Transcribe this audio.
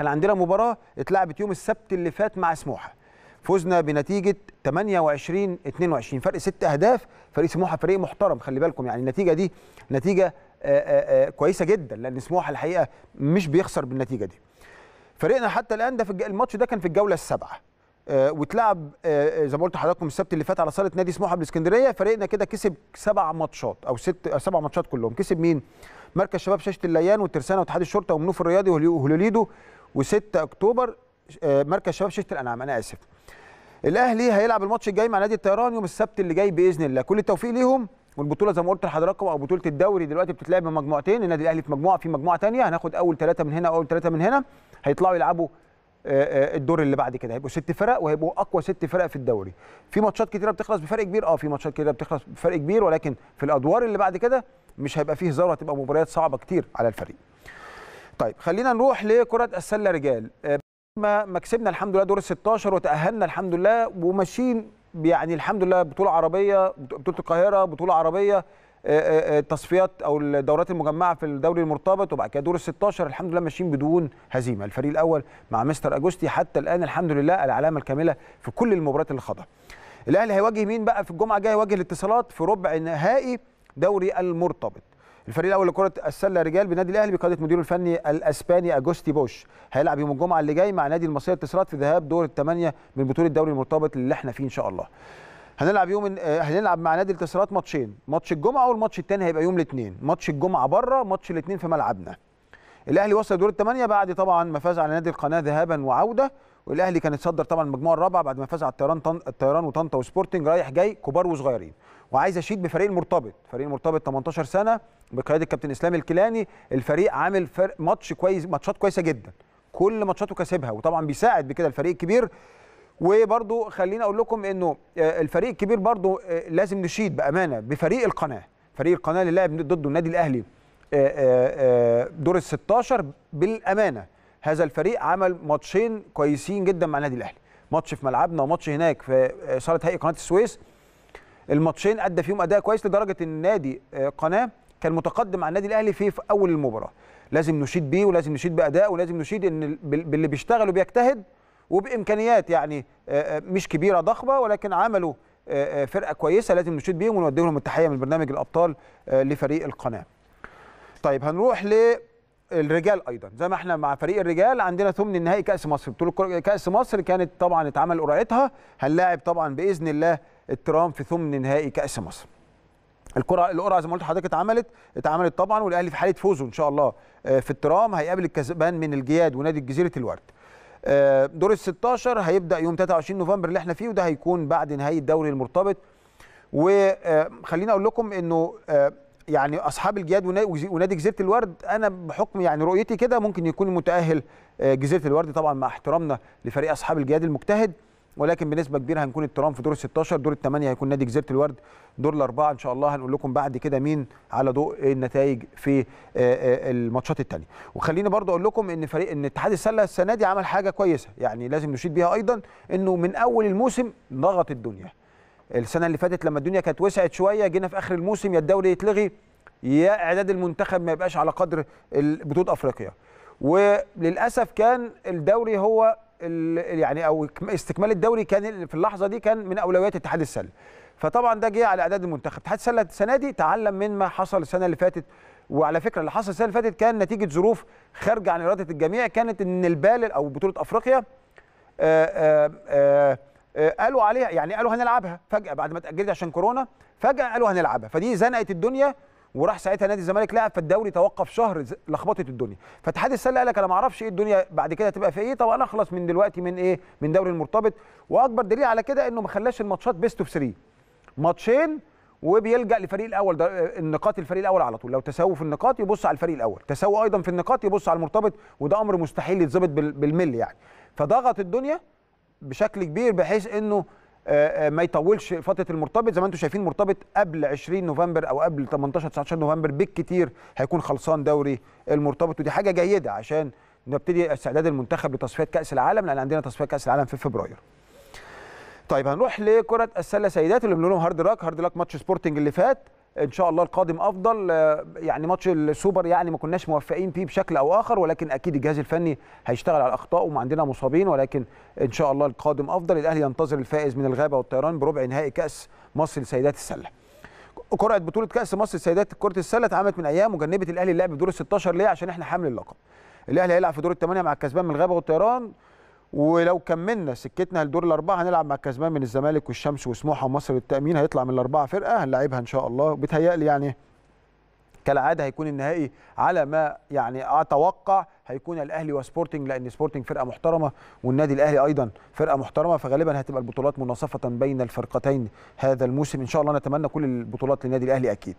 كان عندنا مباراه اتلعبت يوم السبت اللي فات مع سموحه فزنا بنتيجه 28 22 فرق ست اهداف فريق سموحه فريق محترم خلي بالكم يعني النتيجه دي نتيجه آآ آه، آآ آه، آه، كويسه جدا لان سموحه الحقيقه مش بيخسر بالنتيجه دي فريقنا حتى الان ده في الماتش ده كان في الجوله السابعه واتلعب زي ما قلت لحضراتكم السبت اللي فات على صاله نادي سموحه بالاسكندريه فريقنا كده كسب سبع ماتشات او ست سبع ماتشات كلهم كسب مين مركز شباب شاشه الليان والترسانه واتحاد الشرطه ومنوف الرياضي وهلوليدو و6 اكتوبر آه، مركز شباب شيشه الانعام انا اسف الاهلي هيلعب الماتش الجاي مع نادي الطيران يوم السبت اللي جاي باذن الله كل التوفيق ليهم والبطوله زي ما قلت لحضراتكم او بطوله الدوري دلوقتي بتتلعب بمجموعتين النادي الاهلي في مجموعه في مجموعه ثانيه هناخد اول ثلاثه من هنا واول ثلاثه من هنا هيطلعوا يلعبوا آه، آه، الدور اللي بعد كده هيبقوا ست فرق وهيبقوا اقوى ست فرق في الدوري في ماتشات كتيره بتخلص بفرق كبير اه في ماتشات كتيره بتخلص بفرق كبير ولكن في الادوار اللي بعد كده مش هيبقى فيه هزار وهتبقى مباريات صعبه كتير على الفريق طيب خلينا نروح لكره السله رجال آه، ما مكسبنا كسبنا الحمد لله دور 16 وتاهلنا الحمد لله وماشيين يعني الحمد لله بطوله عربيه بطوله القاهره بطوله عربيه آه، آه، التصفيات او الدورات المجمعه في الدوري المرتبط وبعد كده دور ال 16 الحمد لله ماشيين بدون هزيمه الفريق الاول مع مستر اجوستي حتى الان الحمد لله العلامه الكامله في كل المباريات اللي خاضها الاهلي هيواجه مين بقى في الجمعه الجايه هيواجه الاتصالات في ربع نهائي دوري المرتبط الفريق الاول لكره السله رجال بنادي الاهلي بقياده مديره الفني الاسباني اجوستي بوش هيلعب يوم الجمعه اللي جاي مع نادي المصريه اتصالات في ذهاب دور الثمانيه من بطوله الدوري المرتبط اللي احنا فيه ان شاء الله هنلعب يوم آه، هنلعب مع نادي الاتصالات ماتشين ماتش الجمعه والماتش الثاني هيبقى يوم الاثنين ماتش الجمعه بره ماتش الاثنين في ملعبنا الاهلي وصل دور الثمانيه بعد طبعا ما فاز على نادي القناه ذهابا وعوده والاهلي كان اتصدر طبعا المجموعه الرابعه بعد ما فاز على الطيران طن... الطيران وطنطا وسبورتنج رايح جاي كبار وصغيرين وعايز اشيد بفريق المرتبط فريق المرتبط 18 سنه بقياده الكابتن اسلام الكيلاني الفريق عامل فرق ماتش كويس ماتشات كويسه جدا كل ماتشاته كسبها وطبعا بيساعد بكده الفريق الكبير وبرده خليني اقول لكم انه آه، الفريق الكبير برده آه، لازم نشيد بامانه بفريق القناه فريق القناه اللي لعب ضده النادي الاهلي آه، آه، آه، دور ال 16 بالامانه هذا الفريق عمل ماتشين كويسين جدا مع النادي الاهلي ماتش في ملعبنا وماتش هناك في صاله هيئه قناه السويس الماتشين ادى فيهم اداء كويس لدرجه ان نادي قناه كان متقدم على النادي الاهلي في, في اول المباراه لازم نشيد بيه ولازم نشيد باداء ولازم نشيد ان باللي بيشتغل وبيجتهد وبامكانيات يعني مش كبيره ضخمه ولكن عملوا فرقه كويسه لازم نشيد بيهم ونوديهم التحيه من برنامج الابطال لفريق القناه طيب هنروح للرجال ايضا زي ما احنا مع فريق الرجال عندنا ثمن نهائي كاس مصر بطوله كاس مصر كانت طبعا اتعمل قرعتها هنلاعب طبعا باذن الله الترام في ثمن نهائي كاس مصر الكره القرعه زي ما قلت لحضرتك اتعملت اتعملت طبعا والاهلي في حاله فوزه ان شاء الله آه، في الترام هيقابل الكسبان من الجياد ونادي جزيره الورد آه، دور ال 16 هيبدا يوم 23 نوفمبر اللي احنا فيه وده هيكون بعد نهايه الدوري المرتبط وخليني آه، اقول لكم انه يعني اصحاب الجياد ونادي جزيره الورد انا بحكم يعني رؤيتي كده ممكن يكون متاهل آه، جزيره الورد طبعا مع احترامنا لفريق اصحاب الجهاد المجتهد ولكن بنسبه كبيره هنكون الترام في دور ال 16 دور الثمانيه هيكون نادي جزيره الورد دور الاربعه ان شاء الله هنقول لكم بعد كده مين على ضوء النتائج في آه، آه، الماتشات الثانيه وخليني برضه اقول لكم ان فريق ان اتحاد السله السنه دي عمل حاجه كويسه يعني لازم نشيد بيها ايضا انه من اول الموسم ضغط الدنيا السنه اللي فاتت لما الدنيا كانت وسعت شويه جينا في اخر الموسم يا الدوري يتلغي يا اعداد المنتخب ما يبقاش على قدر بطوله افريقيا وللاسف كان الدوري هو يعني او استكمال الدوري كان في اللحظه دي كان من اولويات اتحاد السله فطبعا ده جه على اعداد المنتخب اتحاد السله السنه دي تعلم من ما حصل السنه اللي فاتت وعلى فكره اللي حصل السنه اللي فاتت كان نتيجه ظروف خارجه عن اراده الجميع كانت ان البال او بطوله افريقيا آآ آه، آآ آه، آه، آه، قالوا عليها يعني قالوا هنلعبها فجاه بعد ما اتاجلت عشان كورونا فجاه قالوا هنلعبها فدي زنقت الدنيا وراح ساعتها نادي الزمالك لعب فالدوري توقف شهر لخبطت الدنيا فاتحاد السله قال لك انا ما اعرفش ايه الدنيا بعد كده هتبقى في ايه طب انا اخلص من دلوقتي من ايه من دوري المرتبط واكبر دليل على كده انه ما خلاش الماتشات بيست اوف 3 ماتشين وبيلجا لفريق الاول آه، النقاط الفريق الاول على طول لو تساووا في النقاط يبص على الفريق الاول تساووا ايضا في النقاط يبص على المرتبط وده امر مستحيل يتظبط بالمل يعني فضغط الدنيا بشكل كبير بحيث انه آه، آه، ما يطولش فتره المرتبط زي ما انتم شايفين مرتبط قبل 20 نوفمبر او قبل 18 19 نوفمبر بالكثير هيكون خلصان دوري المرتبط ودي حاجه جيده عشان نبتدي استعداد المنتخب لتصفيات كاس العالم لان عندنا تصفيات كاس العالم في فبراير. طيب هنروح لكره السله سيدات اللي بنقولهم هارد لاك هارد لاك ماتش سبورتنج اللي فات ان شاء الله القادم افضل آه، يعني ماتش السوبر يعني ما كناش موفقين فيه بشكل او اخر ولكن اكيد الجهاز الفني هيشتغل على اخطائه عندنا مصابين ولكن ان شاء الله القادم افضل الاهلي ينتظر الفائز من الغابه والطيران بربع نهائي كاس مصر لسيدات السله قرعه بطوله كاس مصر لسيدات كره السله اتعملت من ايام وجنبت الاهلي اللعب في دور ال 16 ليه عشان احنا حامل اللقب الاهلي هيلعب في دور الثمانيه مع الكسبان من الغابه والطيران ولو كملنا سكتنا لدور الاربعه هنلعب مع كسبان من الزمالك والشمس وسموحه ومصر التامين هيطلع من الاربعه فرقه هنلاعبها ان شاء الله بيتهيألي يعني كالعاده هيكون النهائي على ما يعني اتوقع هيكون الاهلي وسبورتنج لان سبورتنج فرقه محترمه والنادي الاهلي ايضا فرقه محترمه فغالبا هتبقى البطولات مناصفه بين الفرقتين هذا الموسم ان شاء الله نتمنى كل البطولات للنادي الاهلي اكيد